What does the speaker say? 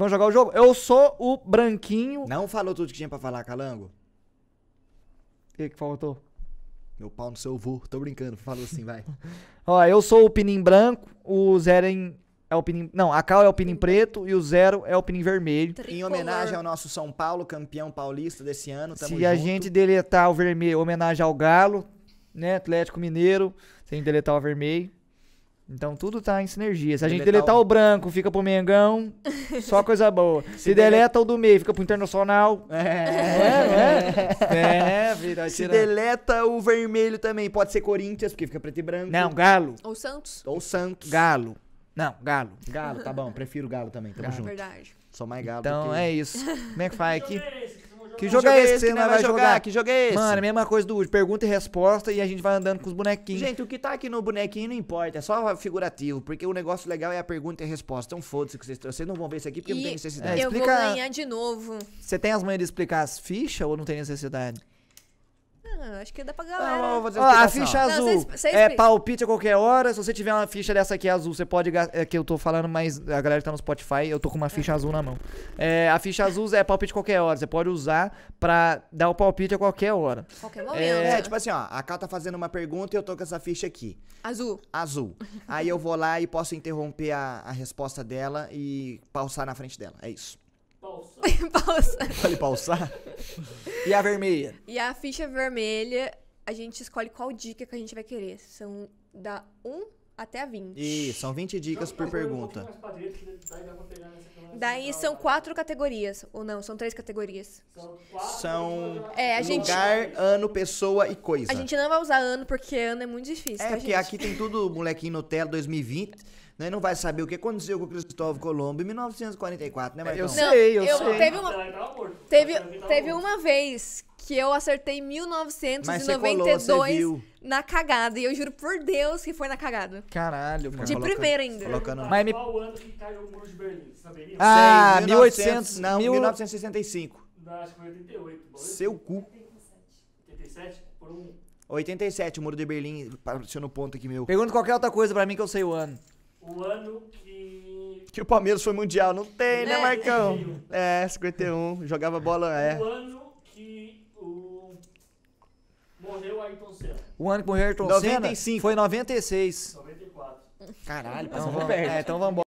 vamos jogar o jogo? Eu sou o branquinho. Não falou tudo que tinha pra falar, Calango? O que, faltou? Meu pau no seu voo. Tô brincando, falou assim, vai. Ó, eu sou o pinim branco, o zero é o pinim... Não, a Cal é o pinim preto e o Zero é o pinim vermelho. Tricolor. Em homenagem ao nosso São Paulo, campeão paulista desse ano, tamo Se junto. a gente deletar o vermelho, homenagem ao Galo, né, Atlético Mineiro, sem deletar o vermelho. Então tudo tá em sinergia. Se a gente deletar, deletar o... o... branco, fica pro Mengão, só coisa boa. Se, Se deleta dele... o do meio, fica pro Internacional. É, é, é. é Vida, Se deleta o vermelho também, pode ser Corinthians, porque fica preto e branco. Não, Galo. Ou Santos. Ou Santos. Galo. Não, Galo. Galo, tá bom, prefiro Galo também, tamo galo. É junto. Verdade. Sou mais Galo. Então que... é isso. Como é que faz aqui? Que jogo é esse que você não vai jogar? jogar? Que jogo é esse? Mano, é mesma coisa do pergunta e resposta e a gente vai andando com os bonequinhos. Gente, o que tá aqui no bonequinho não importa, é só figurativo, porque o negócio legal é a pergunta e resposta. Então foda-se que vocês Vocês não vão ver isso aqui porque e não tem necessidade. Eu explica, vou ganhar de novo. Você tem as manhas de explicar as fichas ou não tem necessidade? acho que dá pra ah, galera. Não, vou fazer a ficha azul não, é palpite a qualquer hora. Se você tiver uma ficha dessa aqui azul, você pode. É que eu tô falando, mas a galera tá no Spotify, eu tô com uma é. ficha é. azul na mão. É, a ficha azul é palpite a qualquer hora. Você pode usar pra dar o palpite a qualquer hora. Qualquer é, momento. É, é tipo assim, ó. A K tá fazendo uma pergunta e eu tô com essa ficha aqui. Azul. Azul. Aí eu vou lá e posso interromper a, a resposta dela e pausar na frente dela. É isso. Pausar. Pode pausar? E a vermelha? E a ficha vermelha, a gente escolhe qual dica que a gente vai querer. São da 1 até a 20. Isso, são 20 dicas por pergunta. Daí são quatro categorias, ou não, são três categorias. São, são é, a gente, lugar, ano, pessoa e coisa. A gente não vai usar ano porque ano é muito difícil. É, tá, porque gente. aqui tem tudo molequinho Nutella 2020 né? Não vai saber o que aconteceu com Cristóvão Colombo em 1944, né, Marcão? Eu sei, eu, sei. Teve uma, tá teve, tá teve uma vez que eu acertei 1992 colou, na cagada. E eu juro por Deus que foi na cagada. Caralho, mano. De primeira ainda. Colocando... Mas Qual ano que caiu o Muro de Berlim? Ah, 1800... Não, mil... 1965. Acho que foi 88. Seu cu. 87? Por um... 87, o Muro de Berlim, apareceu no ponto aqui meu. Pergunta qualquer outra coisa pra mim que eu sei o ano. O ano que. Que o Palmeiras foi mundial. Não tem, né, né Marcão? É, 51. Jogava bola, é. O ano que o. Morreu o Ayrton Senna. O ano que morreu o Ayrton 95. Senna? Foi 96. 94. Caralho, então passou então, vamos, é, então vamos embora.